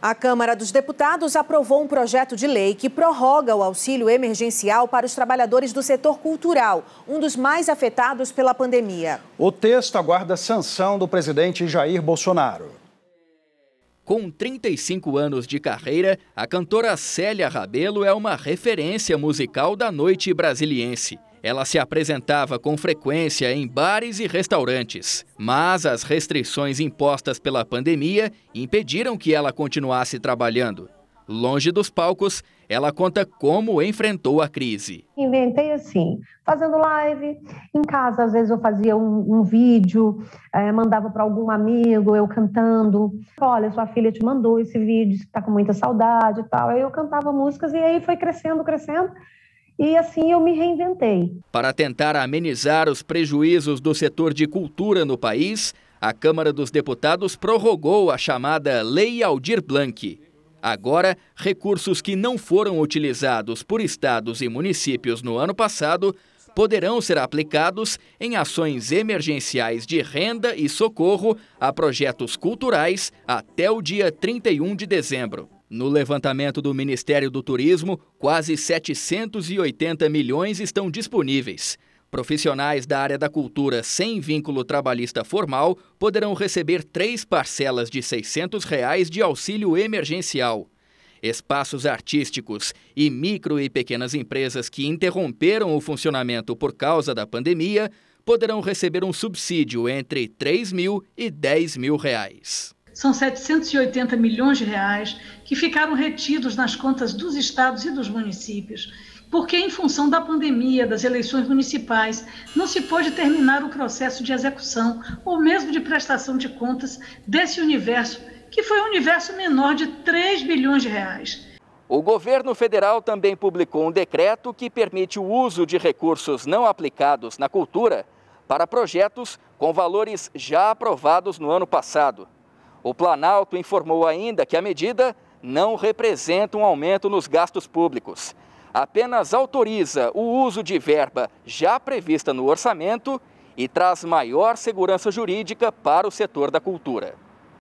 A Câmara dos Deputados aprovou um projeto de lei que prorroga o auxílio emergencial para os trabalhadores do setor cultural, um dos mais afetados pela pandemia. O texto aguarda sanção do presidente Jair Bolsonaro. Com 35 anos de carreira, a cantora Célia Rabelo é uma referência musical da noite brasiliense. Ela se apresentava com frequência em bares e restaurantes, mas as restrições impostas pela pandemia impediram que ela continuasse trabalhando. Longe dos palcos, ela conta como enfrentou a crise. Inventei assim, fazendo live. Em casa, às vezes, eu fazia um, um vídeo, eh, mandava para algum amigo, eu cantando. Olha, sua filha te mandou esse vídeo, está com muita saudade e tal. Aí eu cantava músicas e aí foi crescendo, crescendo e assim eu me reinventei. Para tentar amenizar os prejuízos do setor de cultura no país, a Câmara dos Deputados prorrogou a chamada Lei Aldir Blanc. Agora, recursos que não foram utilizados por estados e municípios no ano passado poderão ser aplicados em ações emergenciais de renda e socorro a projetos culturais até o dia 31 de dezembro. No levantamento do Ministério do Turismo, quase 780 milhões estão disponíveis. Profissionais da área da cultura sem vínculo trabalhista formal poderão receber três parcelas de R$ 600 reais de auxílio emergencial. Espaços artísticos e micro e pequenas empresas que interromperam o funcionamento por causa da pandemia poderão receber um subsídio entre R$ 3 mil e R$ 10 mil. Reais. São 780 milhões de reais que ficaram retidos nas contas dos estados e dos municípios, porque, em função da pandemia, das eleições municipais, não se pôde terminar o processo de execução ou mesmo de prestação de contas desse universo, que foi um universo menor de 3 bilhões de reais. O governo federal também publicou um decreto que permite o uso de recursos não aplicados na cultura para projetos com valores já aprovados no ano passado. O Planalto informou ainda que a medida não representa um aumento nos gastos públicos. Apenas autoriza o uso de verba já prevista no orçamento e traz maior segurança jurídica para o setor da cultura.